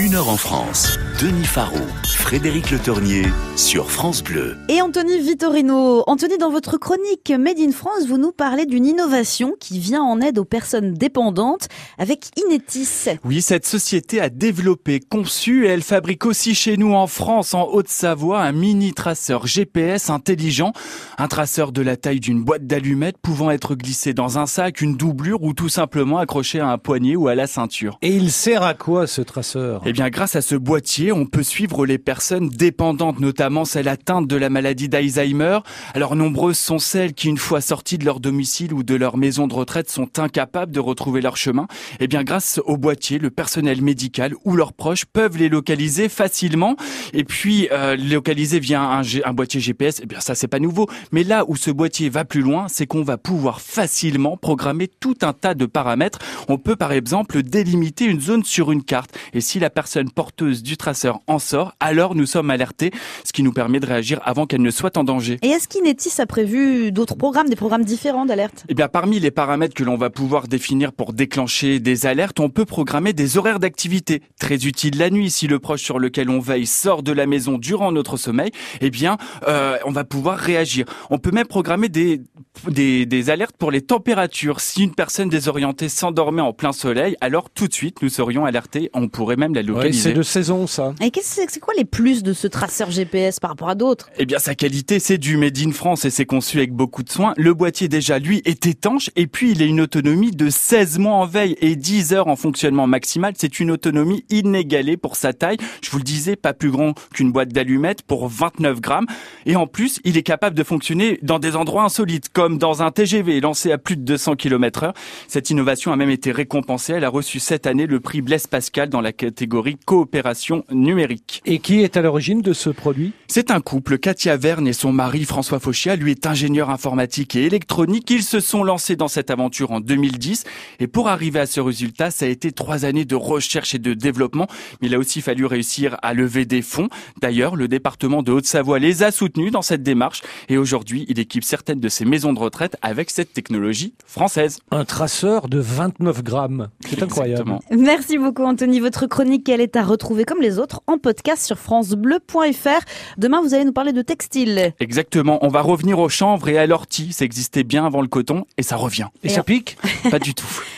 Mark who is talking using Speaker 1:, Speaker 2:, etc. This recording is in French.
Speaker 1: Une heure en France. Denis Faro, Frédéric Le Tornier sur France Bleu.
Speaker 2: Et Anthony Vitorino. Anthony, dans votre chronique Made in France, vous nous parlez d'une innovation qui vient en aide aux personnes dépendantes avec Inetis.
Speaker 1: Oui, cette société a développé, conçu et elle fabrique aussi chez nous en France, en Haute-Savoie, un mini traceur GPS intelligent. Un traceur de la taille d'une boîte d'allumettes pouvant être glissé dans un sac, une doublure ou tout simplement accroché à un poignet ou à la ceinture. Et il sert à quoi ce traceur eh bien, grâce à ce boîtier, on peut suivre les personnes dépendantes, notamment celles atteintes de la maladie d'Alzheimer. Alors, nombreuses sont celles qui, une fois sorties de leur domicile ou de leur maison de retraite, sont incapables de retrouver leur chemin. Eh bien, grâce au boîtier, le personnel médical ou leurs proches peuvent les localiser facilement. Et puis, euh, localiser via un, un boîtier GPS, eh bien, ça, c'est pas nouveau. Mais là où ce boîtier va plus loin, c'est qu'on va pouvoir facilement programmer tout un tas de paramètres. On peut, par exemple, délimiter une zone sur une carte. Et si la personne porteuse du traceur en sort, alors nous sommes alertés, ce qui nous permet de réagir avant qu'elle ne soit en danger. Et
Speaker 2: est-ce qu'Inetis a prévu d'autres programmes, des programmes différents d'alerte
Speaker 1: Et eh bien, parmi les paramètres que l'on va pouvoir définir pour déclencher des alertes, on peut programmer des horaires d'activité. Très utile la nuit, si le proche sur lequel on veille sort de la maison durant notre sommeil, et eh bien, euh, on va pouvoir réagir. On peut même programmer des, des, des alertes pour les températures. Si une personne désorientée s'endormait en plein soleil, alors tout de suite, nous serions alertés. On pourrait même la c'est de
Speaker 2: saison ça. Et qu'est-ce que c'est quoi les plus de ce traceur GPS par rapport à d'autres
Speaker 1: Eh bien sa qualité, c'est du made in France et c'est conçu avec beaucoup de soin. Le boîtier déjà lui est étanche et puis il a une autonomie de 16 mois en veille et 10 heures en fonctionnement maximal. C'est une autonomie inégalée pour sa taille. Je vous le disais, pas plus grand qu'une boîte d'allumettes pour 29 grammes. Et en plus, il est capable de fonctionner dans des endroits insolites, comme dans un TGV lancé à plus de 200 km heure. Cette innovation a même été récompensée. Elle a reçu cette année le prix Blaise Pascal dans la catégorie coopération numérique. Et qui est à l'origine de ce produit C'est un couple, Katia Verne et son mari François Fauchia, lui est ingénieur informatique et électronique. Ils se sont lancés dans cette aventure en 2010 et pour arriver à ce résultat, ça a été trois années de recherche et de développement, mais il a aussi fallu réussir à lever des fonds. D'ailleurs, le département de Haute-Savoie les a soutenus dans cette démarche et aujourd'hui, il équipe certaines de ses maisons de retraite avec cette technologie française. Un traceur de 29 grammes. C'est incroyable.
Speaker 2: Merci beaucoup Anthony, votre chronique quelle est à retrouver comme les autres en podcast sur francebleu.fr. Demain, vous allez nous parler de textile.
Speaker 1: Exactement. On va revenir au chanvre et à l'ortie. Ça existait bien avant le coton et ça revient. et ça pique Pas du tout.